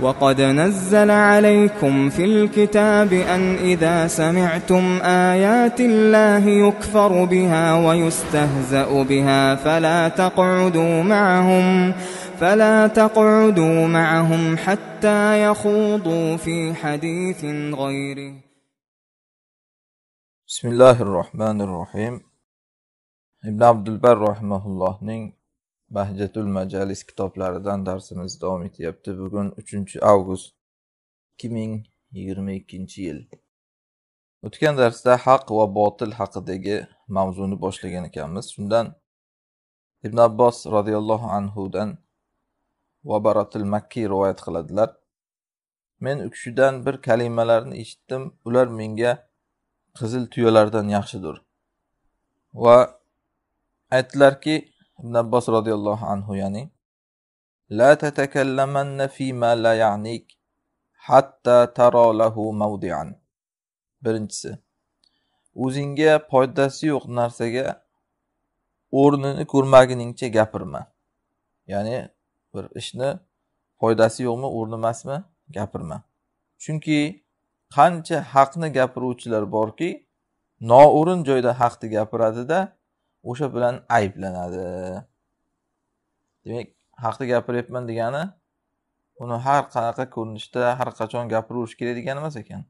وقد نزل عليكم في الكتاب أن إذا سمعتم آيات الله يكفر بها ويستهزأ بها فلا تقعدوا معهم فلا تقعدوا معهم حتى يخوضوا في حديث غيره بسم الله الرحمن الرحيم ابن عبد رحمه الله نين bahjatul majalis kitoblaridan darsimiz davom etyapti bugun uchinchi avgust ikki ming yigirma ikkinchi yil o'tgan darsda haq va botil haqidagi mavzuni boshlagan ekanmiz shundan ibn abbos roziyallohu anhudan baratil makki rivoyat qiladilar men u kishidan bir kalimalarni eshitdim ular menga qizil tuyalardan yaxshidir va aytdilarki ibn abbos roziyallohu anhu ya'ni tatakallamanna fi ma la ya'nik hatta taro lahu mavdian birinchisi o'zingga foydasi yo'q narsaga o'rnini ko'rmaguningcha gapirma ya'ni bir ishni foydasi yo'qmi o'rni emasmi gapirma chunki qancha haqni gapiruvchilar borki noo'rin joyda haqni gapiradida o'sha bilan ayblanadi demak haqni gapiryapman degani uni har qanaqa ko'rinishda har qachon gapiraverish kerak degani emas ekan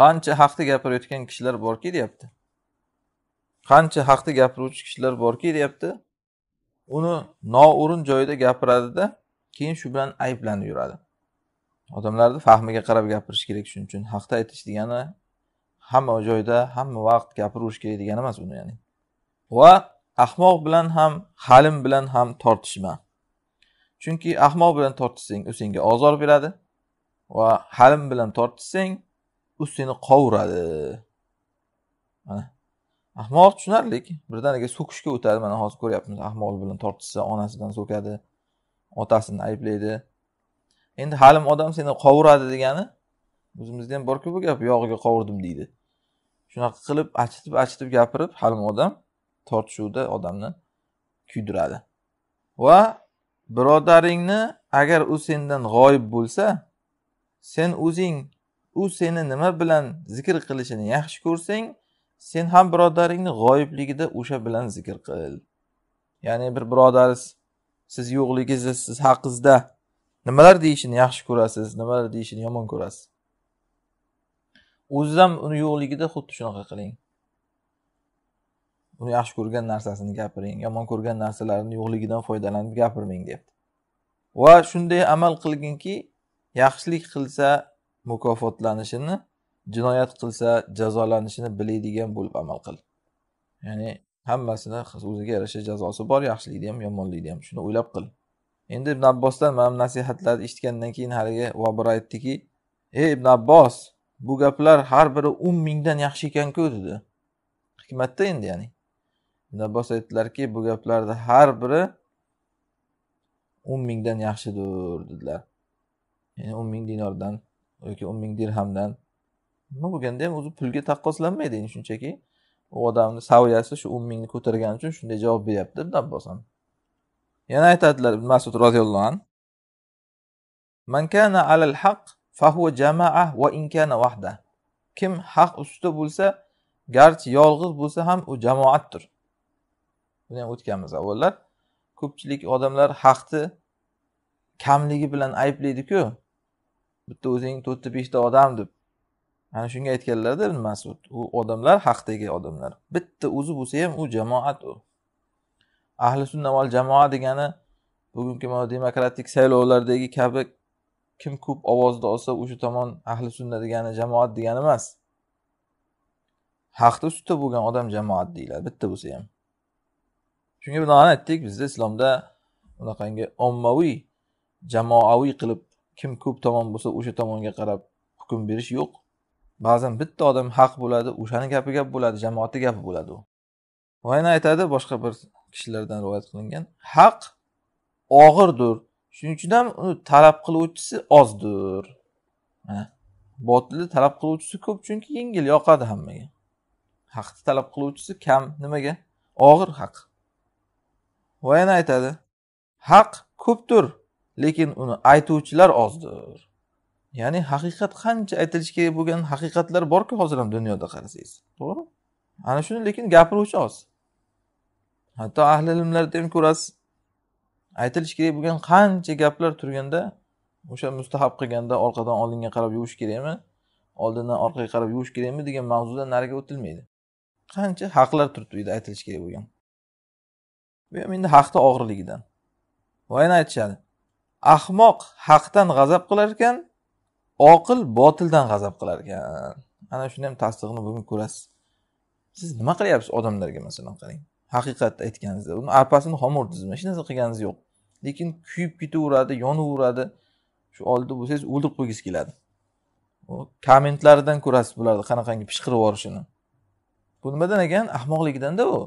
qancha haqni gapirayotgan kishilar borki deyapti qancha haqni gapiruvchi kishilar borki deyapti uni noo'rin joyda gapiradida keyin shu bilan ayblanib yuradi odamlarni fahmiga qarab gapirish kerak shuning uchun haqda aytish degani hamma joyda hamma vaqt gapiraverish kerak degani emas uni ya'ni va ahmoq bilan ham halim bilan ham tortishma chunki ahmoq bilan tortishsang u senga ozor beradi va halim bilan tortishsang u seni qovuradi mana ahmoq tushunarli birdaniga so'kishga o'tadi mana hozir ko'ryapmiz ahmoq bilan tortishsa onasidan so'kadi otasini ayblaydi endi halim odam seni qovuradi degani o'zimizda ham borku bu gap yog'iga qovurdim deydi shunaqa qilib achitib achitib gapirib halim odam tortishuvda odamni kuydiradi va birodaringni agar u sendan g'oyib bo'lsa sen o'zing u seni nima bilan zikr qilishini yaxshi ko'rsang sen ham birodaringni g'oyibligida o'sha bilan zikr qil ya'ni bir birodariz siz yo'qligingizda siz haqingizda nimalar deyishini yaxshi ko'rasiz nimalar deyishini yomon ko'rasiz o'ziz ham uni yo'qligida xuddi shunaqa qiling uni yaxshi ko'rgan narsasini gapiring yomon ko'rgan narsalarini yo'qligidan foydalanib gapirmang deyapti va shunday amal qilginki yaxshilik qilsa mukofotlanishini jinoyat qilsa jazolanishini biladigan bo'lib amal qil ya'ni hammasini o'ziga yarasha jazosi bor yaxshilikni ham yomonlikni ham shuni o'ylab qil endi ibn abbosdan mana bu nasihatlarni eshitgandan keyin haligi vobir aytdiki ey ibn abbos bu gaplar har biri o'n mingdan yaxshi ekanku dedi hikmatda endi ya'ni abbos aytdilarki bu gaplarni har biri o'n mingdan yaxshidir dedilar ya'ni o'n ming dinordan yoki o'n ming dirhamdan nima bo'lganda ham o'zi pulga taqqoslanmaydi endi shunchaki u odamni saviyasi shu o'n mingni ko'targani uchun shunday javob beryapti ibn abbos ham yana aytadilar ibn masud roziyallohu anhu man kana alal haq fahuva jamaa in kana wahda. kim haq ustida bo'lsa garchi yolg'iz bo'lsa ham u jamoatdir buni ham o'tganmiz avvallar ko'pchilik odamlar haqni kamligi bilan ayblaydiku bitta o'zing to'rtta beshta odam deb ana shunga aytganlarda masud u odamlar haqdagi odamlar bitta o'zi bo'lsa ham u jamoat u ahli sunna val jamoa degani bugungi mana demokratik saylovlardagi kabi kim ko'p ovozni olsa o'sha tomon ahli sunna degani jamoat degani emas haqni ustida bo'lgan odam jamoat deyiladi bitta bo'lsa ham chunki binoan aytdik bizda islomda bunaqangi ommaviy jamoaviy qilib kim ko'p tomon bo'lsa o'sha tomonga qarab hukm berish yo'q ba'zan bitta odam haq bo'ladi o'shani gapi gap bo'ladi jamoatni gapi bo'ladi u va yana aytadi boshqa bir kishilardan rivoyat qilingan haq og'irdir shuning uchun ham uni talab qiluvchisi ozdir botilni talab qiluvchisi ko'p chunki yengil yoqadi hammaga haqni talab qiluvchisi kam nimaga og'ir haq va yana aytadi haq ko'pdir lekin uni aytuvchilar ozdir ya'ni haqiqat qancha aytilishi kerak bo'lgan haqiqatlar borku hozir ham dunyoda qarasangiz to'g'rimi ana shuni lekin gapiruvchi oz hatto ahli ilmlarda ham ko'rasiz aytilishi kerak bo'lgan qancha gaplar turganda o'sha mustahab qilganda orqadan oldinga qarab yuvish kerakmi oldindan orqaga qarab yuvish kerakmi degan mavzudan nariga o'tilmaydi qancha haqlar turibdi uyda aytilishi kerak bo'lgan bu ham endi haqni og'irligidan va yana aytishadi ahmoq haqdan g'azab qilar ekan oqil botildan g'azab qilar ekan ana shuni ham tasdig'ini bugun ko'rasiz siz nima qilyapsiz odamlarga masalan qarang haqiqatni aytganingizda uni arpasini xom urdingizmi hech narsa qilganingiz yo'q lekin kuyib ketaveradi yonaveradi shu oldida bo'lsangiz o'ldirib qo'ygisi keladi kommentlaridan ko'rasiz bularni qanaqangi pishqirib yuborishini bu nimadan ekan ahmoqligidanda u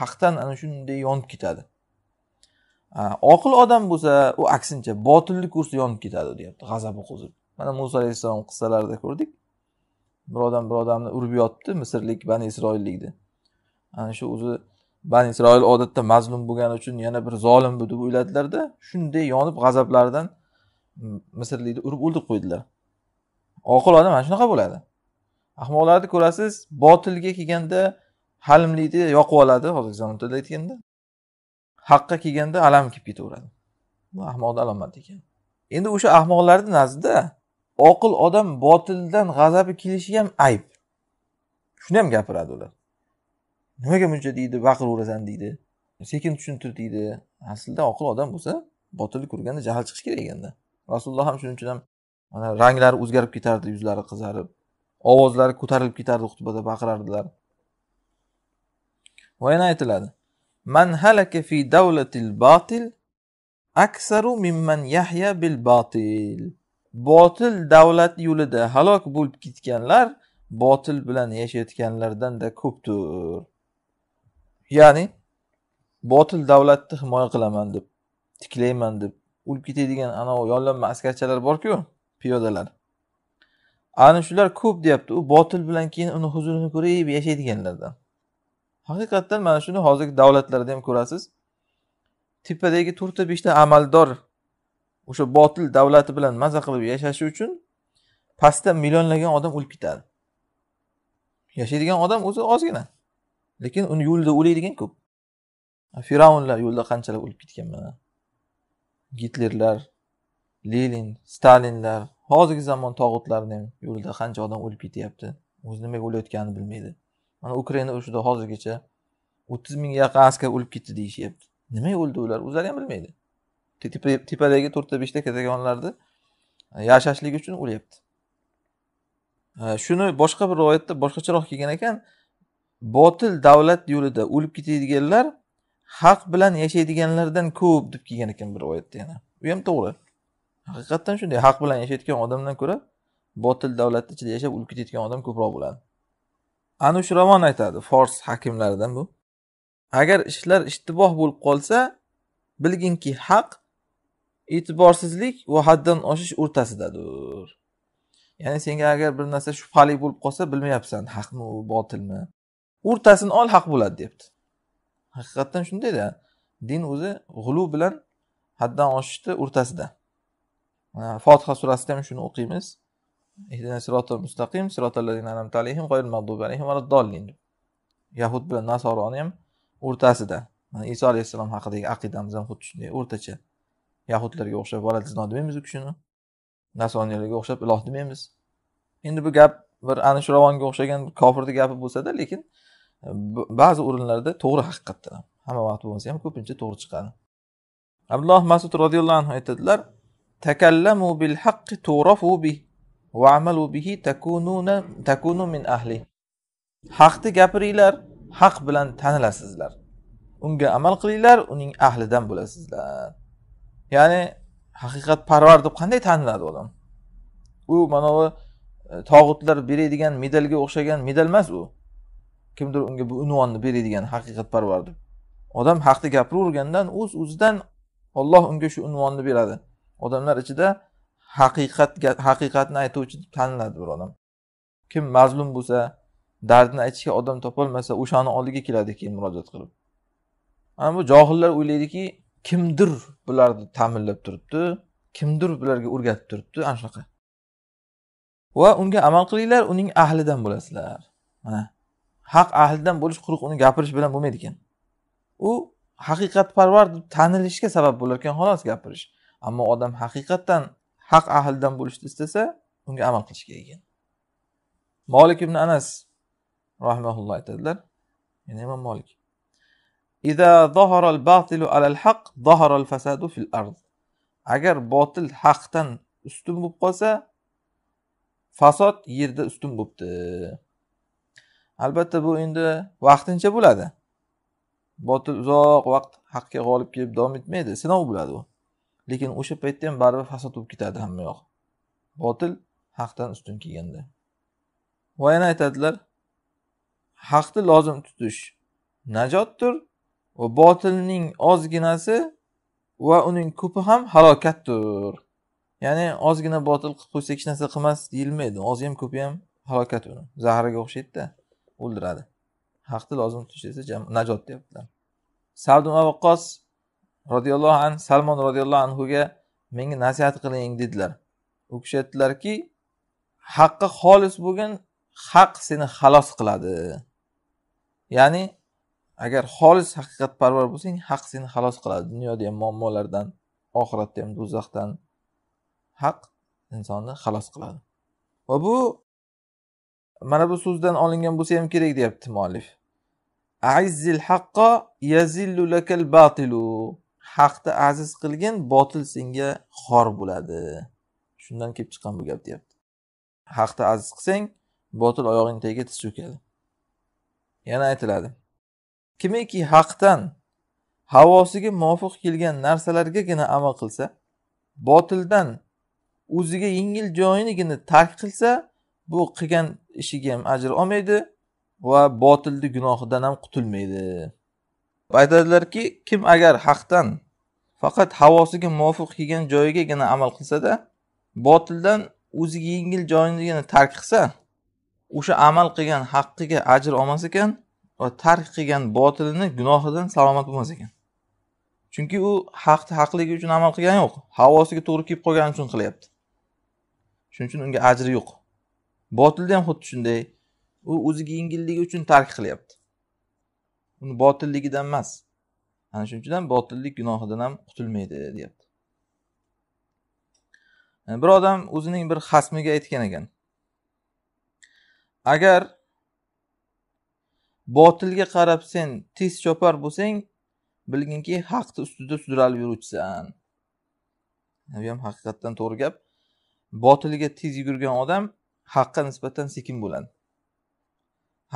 haqdan ana shunday yonib ketadi oqil odam bo'lsa u aksincha botilni ko'rsa yonib ketadi deyapti g'azabi qo'zib mana muso alayhissalom qissalarida ko'rdik bir odam bir odamni urib yotibdi misrlik bani isroillikni ana shu o'zi bani isroil odatda mazlum bo'lgani uchun yana bir zolim bu deb o'yladilarda shunday yonib g'azablaridan misrlikni urib o'ldirib qo'ydilar oqil odam mana shunaqa bo'ladi ahmoqlarni ko'rasiz botilga kelganda halimlikni yoqib oladi hozirgi zamon tilida aytganda haqqa kelganda alam kelib ketaveradi bu ahmoqni alomati ekan endi o'sha ahmoqlarni nazdida oqil odam botildan g'azabi kelishi ham ayb shuni ham gapiradi ular nimaga buncha deydi baqiraverasan deydi sekin tushuntir deydi aslida oqil odam bo'lsa botilni ko'rganda jahl chiqishi kerak ekanda rasululloh ham shuning uchun ham mana ranglari o'zgarib ketardi yuzlari qizarib ovozlari ko'tarilib ketardi xutbada baqirardilar va yana aytiladi man halaka fi davlatil batil aksaru mimman yahya bil batil botil davlat yo'lida halok bo'lib ketganlar botil bilan yashayotganlardan-da ko'pdir ya'ni botil davlatni himoya qilaman deb tiklayman deb o'lib ketadigan anavi yollanma askarchalar borku piyodalar ana shular ko'p deyapti u botil bilan keyin uni huzurini ko'rib yashaydiganlardan haqiqatdan mana shuni hozirgi davlatlarda ham ko'rasiz tepadagi to'rtta beshta amaldor o'sha botil davlati bilan maza qilib yashashi uchun pastda millionlagan odam o'lib ketadi yashaydigan odam o'zi ozgina lekin uni yo'lida o'laydigan ko'p firavnlar yo'lda qanchalar o'lib ketgan mana gitlerlar lenin stalinlar hozirgi zamon tog'utlarini ham yo'lida qancha odam o'lib ketyapti o'zi nimaga o'layotganini bilmaydi mana ukraina urushida hozirgacha o'ttiz mingga yaqin askar o'lib ketdi deyishyapti nimaga o'ldi ular o'zlari ham bilmaydi tepadagi to'rtta beshta kattakonlarni e, yashashlik uchun o'lyapti e, shuni boshqa bir rivoyatda boshqacharoq kelgan ekan botil davlat yo'lida o'lib ketadiganlar haq bilan yashaydiganlardan ko'p deb kelgan ekan bir rivoyatda yana u ham to'g'ri haqiqatdan shunday haq bilan yashayotgan odamdan ko'ra botil davlatni ichida yashab o'lib ketayotgan odam ko'proq bo'ladi anushramon aytadi fors hakimlaridan bu agar ishlar ishtiboh bo'lib qolsa bilginki haq e'tiborsizlik va haddan oshish o'rtasidadir ya'ni senga agar bir narsa shubhali bo'lib qolsa bilmayapsan haqmi u botilmi o'rtasini ol haq bo'ladi deyapti haqiqatdan shundayda din o'zi g'ulu bilan haddan oshishni o'rtasida fotiha surasida ham shuni o'qiymiz ihdina sirotal mustaqim sirotal anamta alayhim g'oyil mag'dubi alayhim valaddallin yahud bilan nasoroni ham o'rtasida mana iso alayhissalom haqidagi aqidamiz ham xuddi shunday o'rtacha yahudlarga o'xshab valad zino demaymiz u kishini nasoniylarga o'xshab iloh demaymiz endi bu gap bir ana shu ravonga o'xshagan kofirni gapi bo'lsada lekin e, ba'zi o'rinlarda to'g'ri haqiqatdan ham hamma vaqt bo'lmasa ham ko'pincha to'g'ri chiqadi abdulloh masud roziyallohu anhu aytadilar takallamu bil haqqi turafu bih va bihi takununa takunu min ahli haqni gapiringlar haq bilan tanilasizlar unga amal qilinglar uning ahlidan bo'lasizlar ya'ni haqiqatparvar deb qanday taniladi odam u mana bu e, tog'utlar beradigan medalga o'xshagan medal emas u kimdir unga bu unvonni beradigan haqiqatparvar deb odam haqni gapiravergandan o'z uz o'zidan olloh unga shu unvonni beradi odamlar ichida haqiqat haqiqatni aytuvchi deb taniladi bir odam kim mazlum bo'lsa dardini aytishga odam topolmasa o'shani oldiga keladi keyin murojaat qilib ana bu johillar o'ylaydiki kimdir bularni ta'minlab turibdi kimdir bularga o'rgatib turibdi ana shunaqa va unga amal qilinglar uning ahlidan bo'lasizlar mana haq ahlidan bo'lish quruq uni gapirish bilan bo'lmaydi ekan u haqiqatparvar deb tanilishga sabab bo'lar ekan xolos gapirish ammo odam haqiqatdan haq ahlidan bo'lishni istasa unga amal qilish kerak ekan molik ibn anas rahimaulloh aytadilar yana imom molik agar botil haqdan ustun bo'lib qolsa fasod yerda ustun bo'libdi albatta bu endi vaqtincha bo'ladi botil uzoq vaqt haqga g'olib kelib davom etmaydi sinov bo'ladi u lekin o'sha paytda ham baribir fasod bo'lib ketadi hamma yoq botil haqdan ustun kelganda va yana aytadilar haqni lozim tutish najotdir va botilning ozginasi va uning ko'pi ham halokatdir ya'ni ozgina botil qilib qo'ysak hech narsa qilmas deyilmaydi ozi ham ko'pi ham halokat uni zahriga o'xshaydida o'ldiradi haqni lozim tutish desa najot deyaptilar savdum avaqqos roziyallohu anhu salmon roziyallohu anhuga menga nasihat qiling dedilar u kishi aytdilarki haqqa xolis bo'lgin haq seni xalos qiladi ya'ni agar xolis haqiqatparvar bo'lsang haq seni xalos qiladi dunyoda ham muammolardan oxiratda ham do'zaxdan haq insonni xalos qiladi va bu mana bu so'zdan olingan bo'lsa ham kerak deyapti muallif aizil haqqo yazillu lakal batilu haqni aziz qilgin botil senga xor bo'ladi shundan kelib chiqqan bu gap deyapti haqni aziz qilsang botil oyog'ing tagiga tiz cho'kadi yana aytiladi kimiki haqdan havosiga muvofiq kelgan narsalargagina amal qilsa botildan o'ziga yengil joyinigina tark qilsa bu qilgan ishiga ham ajr olmaydi va botilni gunohidan ham qutulmaydi va aytadilarki kim agar haqdan faqat havosiga muvofiq kelgan joyigagina amal qilsada botildan o'ziga yengil joyinigina tark qilsa o'sha amal qilgan haqqiga ajr olmas ekan va tark qilgan botilini gunohidan salomat bo'lmas ekan chunki u haqni haqligi uchun amal qilgani yo'q havosiga to'g'ri kelib qolgani uchun qilyapti shuning uchun unga ajri yo'q botilda ham xuddi shunday u o'ziga yengilligi uchun tark qilyapti uni botilligidan emas ana shuning uchun ham botillik gunohidan ham qutulmaydi deyapti yani bir odam o'zining bir xasmiga aytgan ekan agar botilga qarab sen tez chopar bo'lsang bilginki haqni ustida sudralib yuruvchisan bu ham haqiqatdan to'g'ri gap botilga tez yugurgan odam haqqa nisbatan sekin bo'ladi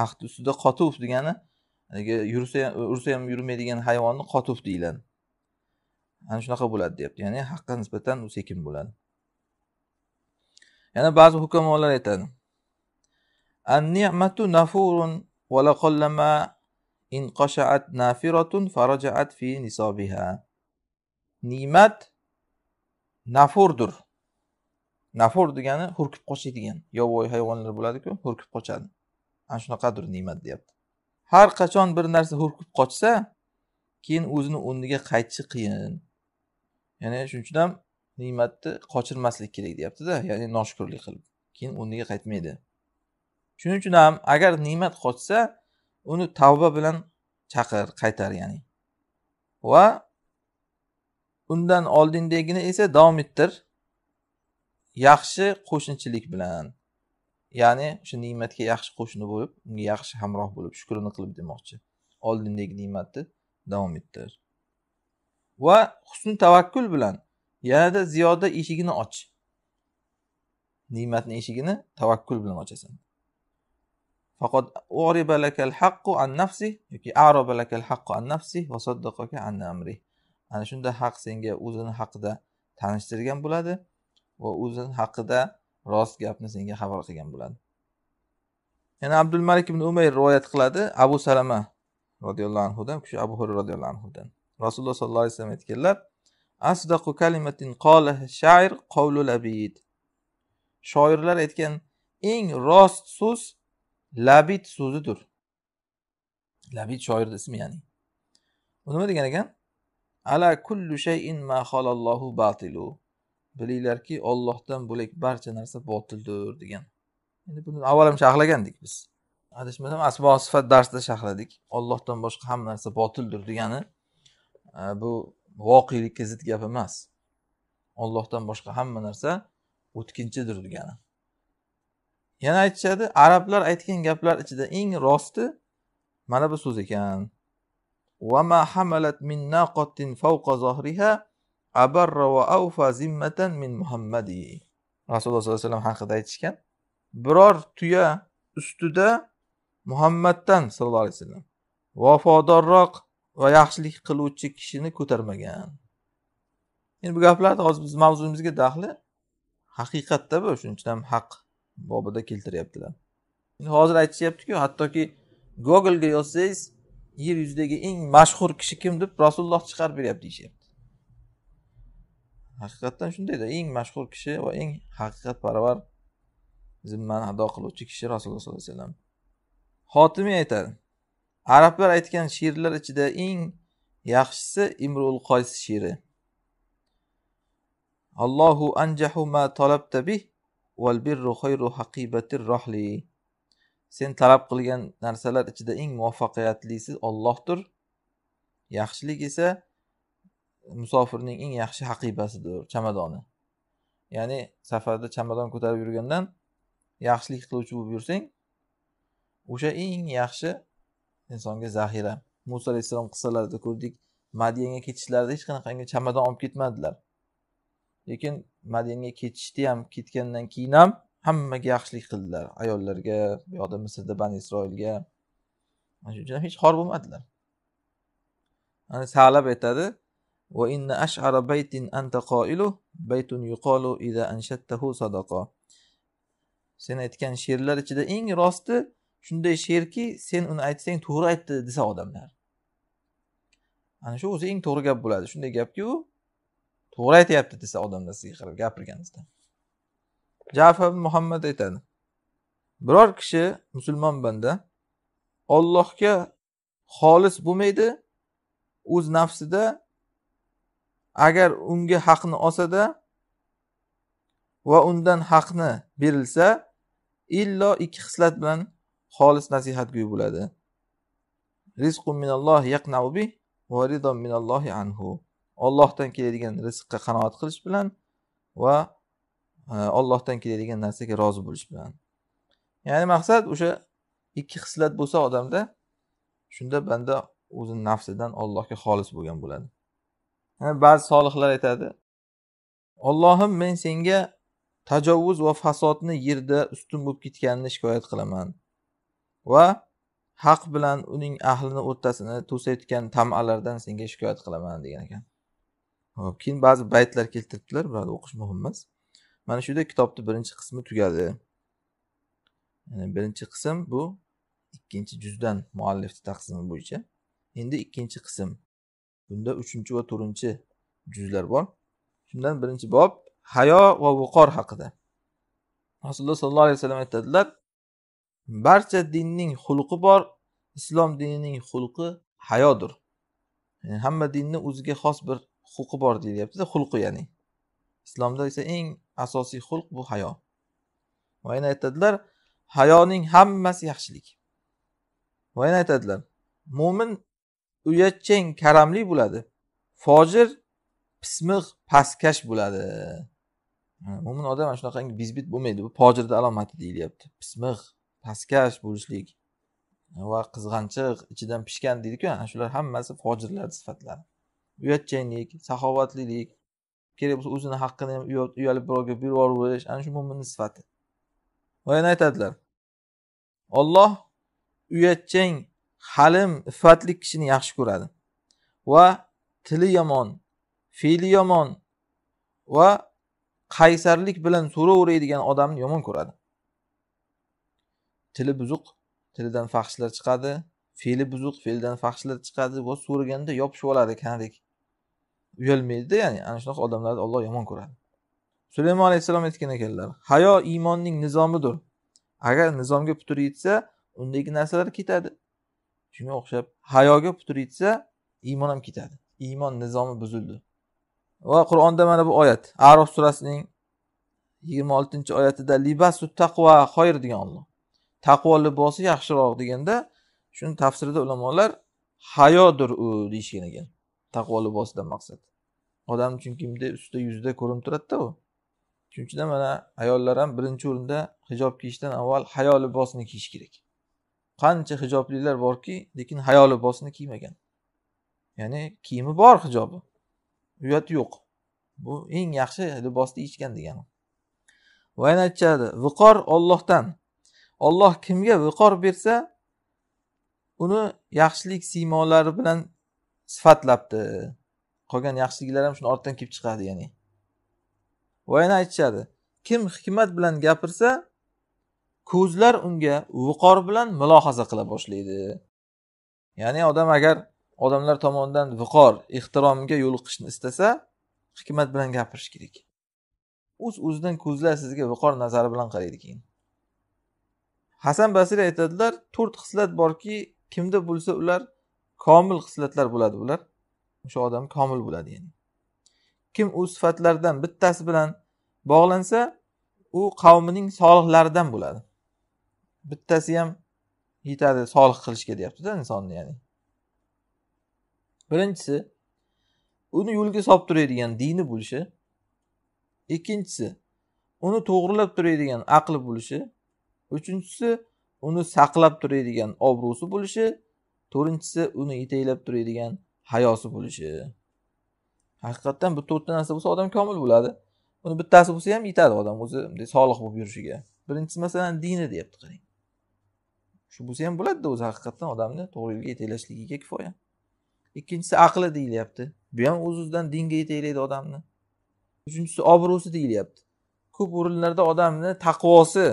haqni ustida qotuv degani yursa ham ursa ham yurmaydigan hayvonni qotuf deyiladi ana shunaqa bo'ladi deyapti ya'ni haqqa nisbatan u sekin bo'ladi yana ba'zi hukamolar aytadi an nafurun va laqallama in qasha'at nafiratun faraja'at fi nisobiha ne'mat nafurdir nafur degani hurkib qochadigan yovvoyi hayvonlar bo'ladiku hurkib qochadi ana shunaqadir ne'mat deyapti har qachon bir narsa hurkib qochsa keyin o'zini o'rniga qaytishi qiyin ya'ni shuning uchun ham ne'matni qochirmaslik kerak deyaptida ya'ni noshukurlik qilib keyin o'rniga qaytmaydi shuning uchun ham agar ne'mat qochsa uni tavba bilan chaqir qaytar ya'ni va undan oldingdagini esa davom ettir yaxshi qo'shnichilik bilan ya'ni shu ne'matga yaxshi qo'shni bo'lib unga yaxshi hamroh bo'lib shukrini qilib demoqchi oldindagi ne'matni davom ettir va husn tavakkul bilan yanada ziyoda eshigini och ne'matni eshigini tavakkul bilan ochasan faqat lakal an nafsi yoki lakal an nafsi va an amri ana shunda haq senga o'zini haqida tanishtirgan bo'ladi va o'zini haqida rost gapni senga xabar qilgan bo'ladi yana abdul malik ibn umayr rivoyat qiladi abu salama roziyallohu anhudan kishi abu hurra roziyallohu anhudan rasululloh sollallohu alayhi vasallam aytganlar asdaqu kalimatin shair qavlul shoirlar aytgan eng rost so'z labid so'zidir labid shoirni ismi ya'ni bu nima degan ekan ala kullu shayin ma batilu bilinglarki ollohdan bo'lak barcha narsa botildir degan endi buni avval ham sharhlagandik biz adashmasam asmo sifat darsida sharhladik ollohdan boshqa hamma narsa botildir degani e, bu voqelikka zid gap emas ollohdan boshqa hamma narsa o'tkinchidir degani yana aytishadi arablar aytgan gaplar ichida eng rosti mana bu so'z ekan abarra va avfa zimmatan min muhammadi rasululloh sollallohu alayhi vasallam haqida aytishgan biror tuya ustida muhammaddan sallallohu alayhi vasallam vafodorroq va yaxshilik qiluvchi kishini ko'tarmagan endi bu gaplarni hozir biz mavzuyimizga daxli haqiqatda bu shuning uchun ham haq bobida keltiryaptilar endi hozir aytishyaptiku hattoki googlega yozsangiz yer yuzidagi eng mashhur kishi kim deb rasululloh chiqarib beryapti deyishyapti haqiqatdan shundayda eng mashhur kishi va eng haqiqatparvar zimmani ado qiluvchi kishi rasululloh sollallohu alayhi vasallam hotimiy aytadi arablar aytgan she'rlar ichida eng yaxshisi imrul qoys she'ri allohu anjahu ma talabta bih val birru xayru haqibatir rohli sen talab qilgan narsalar ichida eng muvaffaqiyatlisi ollohdir yaxshilik esa musofirning eng yaxshi haqibasidir chamadoni ya'ni safarda chamadon ko'tarib yurgandan yaxshilik qiluvchi bo'lib yursang o'sha eng yaxshi insonga zaxira muso alayhissalom qissalarida ko'rdik madiyanga ketishlarida hech qanaqangi chamadon olib ketmadilar lekin madiyanga ketishdi ham ketgandan keyin ham hammaga yaxshilik qildilar ayollarga buyoqda misrda bani isroilga shuning uchun hech xor bo'lmadilar ana salab aytadi va inna ash'ara baytin anta qoilu baytun yuqalu ida anshattahu sen aytgan she'rlar ichida eng rosti shunday she'rki sen uni aytsang to'g'ri aytdi desa odamlar ana shu o'zi eng to'g'ri gap bo'ladi shunday gapki u to'g'ri aytyapti desa odamlar sizga qarab gapirganingizda jafar muhammad aytadi biror kishi musulmon banda ollohga xolis bo'lmaydi o'z nafsida agar unga haqni osada va undan haqni berilsa illo ikki xislat bilan xolis nasihatgo'y bo'ladi rizqun minalloh va minallohi anhu ollohdan keladigan rizqqa qanoat qilish bilan va ollohdan e, keladigan narsaga rozi bo'lish bilan ya'ni maqsad o'sha ikki xislat bo'lsa odamda shunda banda o'zini nafsidan allohga xolis bo'lgan bo'ladi ba'zi solihlar aytadi ollohim men senga tajovuz va fasodni yerda ustun bo'lib ketganini shikoyat qilaman va haq bilan uning ahlini o'rtasini to'sayotgan tamalardan senga shikoyat qilaman degan ekan hop keyin ba'zi baytlar keltiribdilar bularni o'qish muhim emas mana shu yerda kitobni birinchi qismi tugadi ya'ni birinchi qism bu ikkinchi juzdan muallifni taqsimi bo'yicha endi ikkinchi qism bunda uchinchi va to'rtinchi juzlar bor shundan birinchi bob hayo va viqor haqida rasululloh sollallohu alayhi vasallam aytadilar barcha dinning xulqi bor islom dinining xulqi hayodir yani hamma dinni o'ziga xos bir huquqi bor deyilyaptida xulqi ya'ni islomda esa eng asosiy xulq bu hayo va yana aytadilar hayoning hammasi yaxshilik va yana aytadilar mo'min uyatchang karamli bo'ladi fojir pismiq pastkash bo'ladi mo'min odam mana shunaqangi bezbet bo'lmaydi bu fojirni alomati deyilyapti pismiq pastkash bo'lishlik va qizg'anchiq ichidan pishgan deydiku ana shular hammasi fojirlarni sifatlari uyatchanglik saxovatlilik kerak bo'lsa o'zini haqqini ham uyalib birovga berib yuborish ana shu mo'minni sifati va yana aytadilar olloh uyatchang halim iffatli kishini yaxshi ko'radi va tili yomon fe'li yomon va qaysarlik bilan so'raveradigan odamni yomon ko'radi tili buzuq tilidan faxshlar chiqadi fe'li buzuq fe'lidan faxshlar chiqadi va so'raganda yopishib oladi kanadek uyalmaydida ya'ni ana shunaqa odamlarni olloh yomon ko'radi sulaymon alayhissalom aytgan ekanlar hayo iymonning nizomidir agar nizomga putur yetsa undagi narsalar ketadi shunga o'xshab hayoga putur yetsa iymon ham ketadi iymon nizomi buzildi va qur'onda mana bu oyat arof surasining yigirma oltinchi oyatida libasu taqvo xoyr degan olloh taqvo libosi yaxshiroq deganda shuni tafsirida ulamolar hayodir u deyishgan ekan taqvo libosidan maqsad odam chunki bunday ustida yuzda ko'rinib turadida u shuning uchun mana ayollar ham birinchi o'rinda hijob kiyishdan avval hayo libosini kiyish kerak qancha hijoblilar borki lekin hayo libosini kiymagan ya'ni kiyimi bor hijobi uyati yo'q bu eng yaxshi libosni yechgan degani va yana aytishadi viqor ollohdan olloh kimga viqor bersa uni yaxshilik siymolari bilan sifatlabdi qolgan yaxshiliklar ham shuni ortidan kelib chiqadi ya'ni va yana aytishadi kim hikmat bilan gapirsa ko'zlar unga viqor bilan mulohaza qila boshlaydi ya'ni odam agar odamlar tomonidan viqor ehtiromga yo'liqishni istasa hikmat bilan gapirish kerak o'z o'zidan ko'zlar sizga viqor nazari bilan qaraydi keyin hasan basriy aytadilar to'rt xislat borki kimda bo'lsa ular komil xislatlar bo'ladi ular o'sha odam komil bo'ladi ya'ni kim u sifatlardan bittasi bilan bog'lansa u qavmining solihlaridan bo'ladi bittasi ham yetadi solih qilishga deyaptida insonni ya'ni birinchisi uni yo'lga solib turadigan dini bo'lishi ikkinchisi uni to'g'rilab turadigan aqli bo'lishi uchinchisi uni saqlab turadigan obro'si bo'lishi to'rtinchisi uni yetaklab turadigan hayosi bo'lishi haqiqatdan bu to'rtta narsa bo'lsa odam komil bo'ladi uni bittasi bo'lsa ham yetadi odam o'zi solih bo'lib yurishiga birinchisi masalan dini deyapti qarang shu bo'lsa ham bo'ladida o'zi haqiqatdan odamni to'g'ri yo'lga yetaklashligiga kifoya ikkinchisi aqli deyilyapti bu ham o'z o'zidan dinga yetaklaydi odamni uchinchisi obro'si deyilyapti ko'p o'rinlarda odamni taqvosi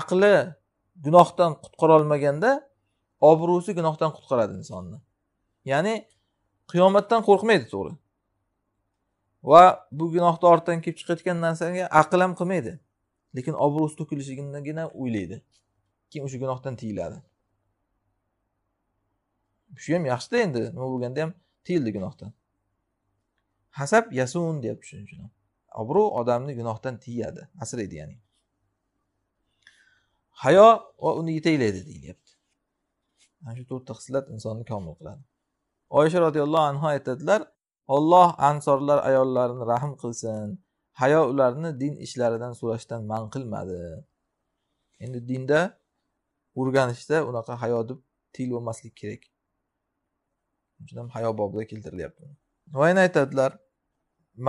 aqli gunohdan qutqara olmaganda obro'si gunohdan qutqaradi insonni ya'ni qiyomatdan qo'rqmaydi to'g'ri va bu gunohni ortidan kelib chiqayotgan narsaga aql ham qilmaydi lekin obro'si to'kilishiginigina o'ylaydi keyin o'sha gunohdan tiyiladi shu ham yaxshida endi nima bo'lganda ham tiyildi gunohdan hasab yasun deyapti shuning uchun obro' odamni gunohdan tiyadi asraydi ya'ni hayo va uni yetaklaydi deyilyapti mana shu to'rtta xislat insonni komil qiladi oysha roziyallohu anhu aytadilar olloh ansorlar ayollarini rahm qilsin hayo ularni din ishlaridan so'rashdan man qilmadi endi dinda o'rganishda unaqa hayo deb til bo'lmaslik kerak uchun ham hayo bobida keltirilyapti va yana aytadilar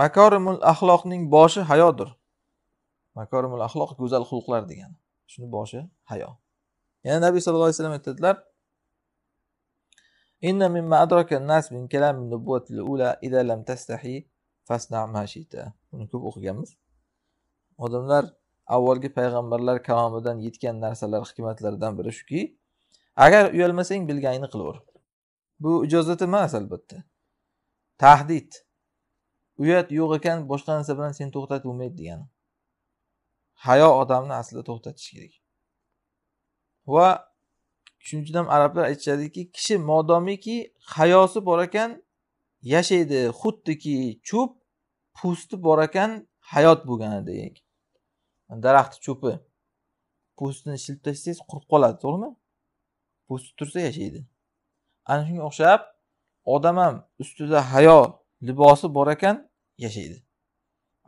makorimul axloqning boshi hayodir makorimul axloq go'zal xulqlar degani shuni boshi hayo yana nabiy sallallohu alayhi vasallam aytadilar إن ko'p o'qiganmiz odamlar avvalgi payg'ambarlar kalomidan yetgan narsalar hikmatlaridan biri shuki agar uyalmasang bilganingni qilaver bu ijozat emas albatta tahdid uyat yo'q ekan boshqa narsa bilan seni to'xtatib bo'lmaydi degani hayo odamni aslida to'xtatish kerak va shuning uchun ham arablar aytishadiki kishi modomiki hayosi bor ekan yashaydi xuddiki cho'p pusti bor ekan hayot bo'lganidek daraxtni cho'pi po'stini shilib tashlasangiz qurib qoladi to'g'rimi po'st tursa yashaydi ana shunga o'xshab odam ham ustida hayo libosi bor ekan yashaydi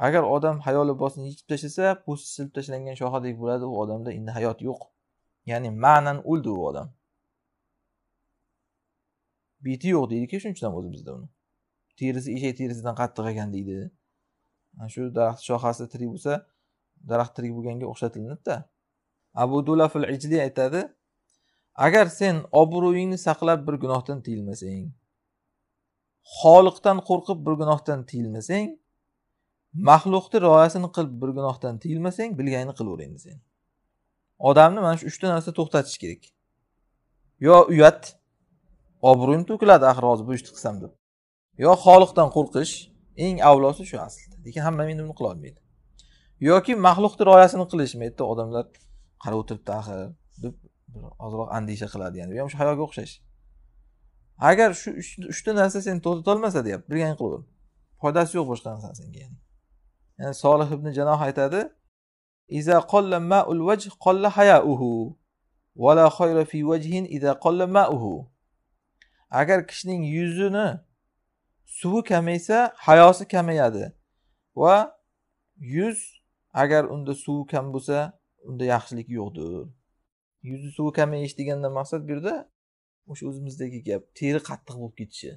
agar odam hayo libosini yechib tashlasa po'sti silib tashlangan shoxadek bo'ladi u odamda endi hayot yo'q ya'ni ma'nan o'ldi u odam beti yo'q deydiku uchun ham o'zimizda uni terisi eshak terisidan qattiq ekan deydi shu daraxt shoxasi tirik bo'lsa daraxt tirik bo'lganga o'xshatilinadida abu dulaful ijli aytadi agar sen obro'yingni saqlab bir gunohdan tiyilmasang xoliqdan qo'rqib bir gunohdan tiyilmasang maxluqni rioyasini qilib bir gunohdan tiyilmasang bilganingni qilavering endi odamni mana shu uchta narsa to'xtatish kerak yo uyat obro'yim to'kiladi axir hozir bu ishni qilsam deb yo xoliqdan qo'rqish eng avlosi shu aslida lekin hamma endi buni qilolmaydi yoki maxluqni rioyasini qilishmi yerda odamlar qarab o'tiribdi axir deb ozroq andisha qiladi ya'ni bu ham shu hayoga o'xshash agar shu uchta narsa seni to'xtatolmasa deyapti bilganing qilaver foydasi yo'q boshqa narsani senga ya'ni ya'ni solih ibn janoh aytadi iza qolla maul vajh qolla hayauhu vala xayra fi vajhin iza qolla mauhu agar kishining yuzini suvi kamaysa hayosi kamayadi va yuz agar unda suvi kam bo'lsa unda yaxshilik yo'qdir yuzi suvi kamayish degandan maqsad bu yerda o'sha o'zimizdagi gap teri qattiq bo'lib ketishi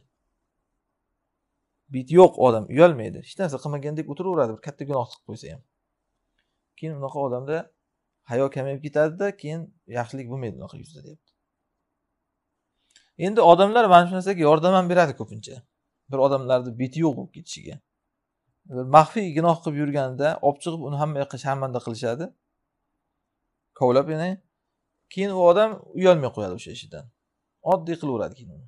biti yo'q odam uyalmaydi hech narsa qilmagandek o'tiraveradi bir katta gunoh qilib qo'ysa ham keyin unaqa odamda hayo kamayib ketadida keyin yaxshilik bo'lmaydi unaqa yuzda deyapti endi odamlar mana shu narsaga yordam ham beradi ko'pincha bir odamlarni biti yo'q bo'lib ketishiga maxfiy gunoh qilib yurganda olib chiqib uni hamma yoqqa sharmanda qilishadi kovlab ya'ni keyin u odam uyalmay qo'yadi o'sha ishidan oddiy qilaveradi keyin uni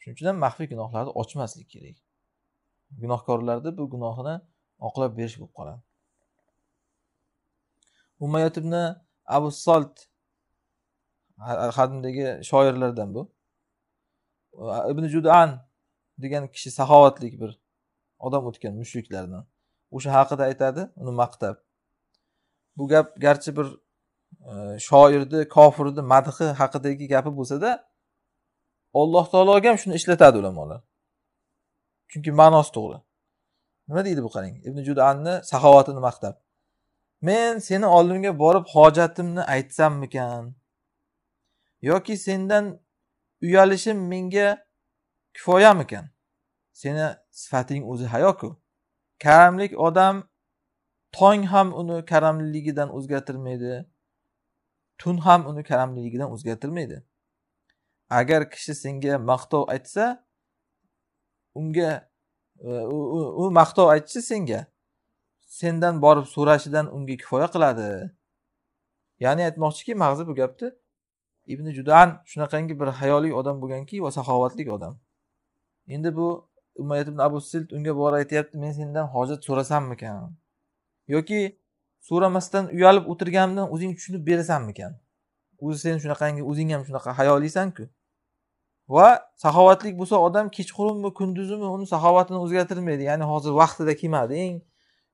shuning uchun ham maxfiy gunohlarni ochmaslik kerak gunohkorlarni bu gunohini oqlab berish bo'lib qoladi umayat ibn abu solt qadimdagi shoirlardan bu ibn judan degan kishi saxovatlik bir odam o'tgan mushriklardan o'sha haqida aytadi uni maqtab bu gap garchi bir e, shoirni kofirni madhi haqidagi gapi bo'lsada alloh taologa ham shuni ishlatadi ulamolar chunki ma'nosi to'g'ri nima deydi bu qarang ibn judanni saxovatini maqtab men seni oldimga borib hojatimni aytsammikan yoki sendan uyalishim menga kifoyamikan seni sifating o'zi hayoku karamlik odam tong ham uni karamliligidan o'zgartirmaydi tun ham uni karamliligidan o'zgartirmaydi agar kishi senga maqtov aytsa unga e, u maqtov aytishi senga sendan borib so'rashidan unga kifoya qiladi ya'ni aytmoqchiki mag'zi bu gapni ibn judan shunaqangi bir hayoliy odam bo'lganki va saxovatli odam endi bu umayat ibn abu silt unga borib aytyapti men sendan hojat so'rasammikan yoki so'ramasdan uyalib o'tirganimdan o'zing tushunib berasanmikan o'zi sen shunaqangi o'zing ham shunaqa hayoliysanku va saxovatlik bo'lsa odam kechqurunmi kunduzimi uni saxovatini o'zgartirmaydi ya'ni hozir vaqtida kelmading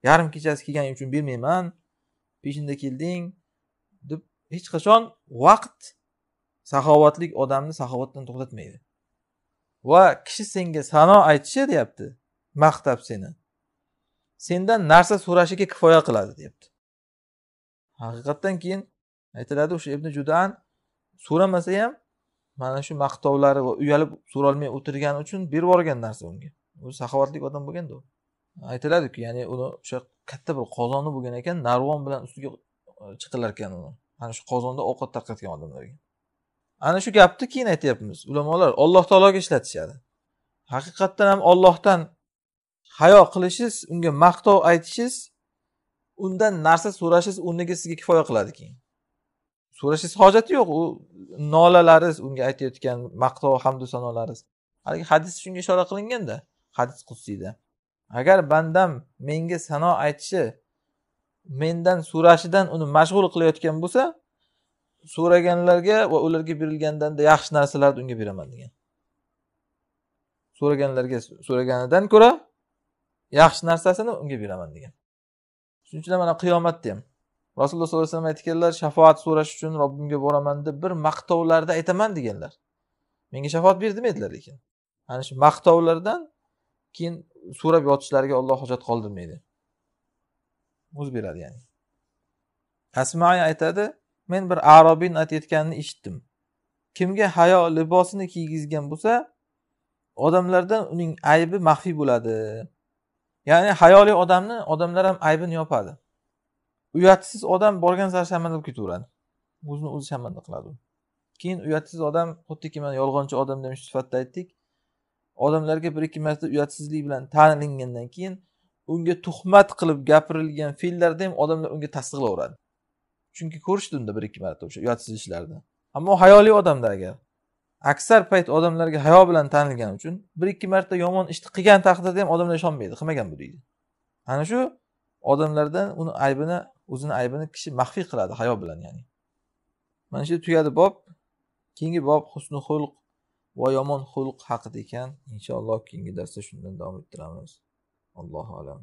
yarim kechasi kelganing uchun bermayman peshinda kelding deb hech qachon vaqt saxovatlik odamni saxovatdan to'xtatmaydi va kishi senga sano aytishi deyapti maqtab seni sendan narsa so'rashiga kifoya qiladi deyapti haqiqatdan keyin aytiladi o'sha ibn judan so'ramasa ham mana shu maqtovlari va uyalib so'rolmay o'tirgani uchun berib yuborgan narsa unga u saxovatli odam bo'lganda u aytiladiku ya'ni uni o'sha katta bir qozoni bo'lgan ekan narvon bilan ustiga chiqilar ekan uni mana shu qozonda ovqat tarqatgan odamlarga ana shu gapni keyin aytyapmiz ulamolar alloh taologa ishlatishadi haqiqatdan ham ollohdan hayo qilishingiz unga maqtov aytishingiz undan narsa so'rashingiz o'rniga sizga kifoya qiladi keyin so'rashingiz hojati yo'q u nolalariz unga aytayotgan maqtov hamdu sanolariz haligi hadis shunga ishora qilinganda hadis qudsiyda agar bandam menga sano aytishi mendan so'rashidan uni mashg'ul qilayotgan bo'lsa so'raganlarga va ularga berilgandan yaxshi narsalarni unga beraman degan so'raganlarga so'raganidan ko'ra yaxshi narsasini unga beraman degan shuning uchun mana qiyomatda ham rasululloh sollallohu alayhi vasallam aytganlar shafoat so'rash uchun robbimga boraman deb bir maqtovlarda aytaman deganlar menga shafoat ber demaydilar lekin ana shu maqtovlardan keyin so'rab yotishlariga olloh hojat qoldirmaydi o'zi beradi ya'ni asmai aytadi men bir arobiy aytayotganini eshitdim kimga hayo libosini kiygizgan bo'lsa odamlardan uning aybi maxfiy bo'ladi ya'ni hayoli odamni odamlar ham aybini yopadi uyatsiz odam borgan sari sharmandalab ketaveradi o'zini o'zi shamanda qiladi keyin uyatsiz odam xuddiki mana yolg'onchi odam deb sifatida aytdik odamlarga bir ikki marta uyatsizlik bilan tanilingandan keyin unga tuhmat qilib gapirilgan fe'llarda ham odamlar unga tasdiqlaveradi chunki ko'rishdi unda bir ikki marta o'sha uyatsiz ishlarni ammo hayoli odamda agar aksar payt odamlarga hayo bilan tanilgani uchun bir ikki marta yomon ishni qilgan taqdirda ham odamlar ishonmaydi qilmagan bu deydi ana shu odamlardan uni aybini o'zini aybini kishi maxfiy qiladi hayo bilan ya'ni mana shu tugadi bob keyingi bob husni xulq va yomon xulq haqida ekan inshaalloh keyingi darsda shundan davom ettiramiz allohu alam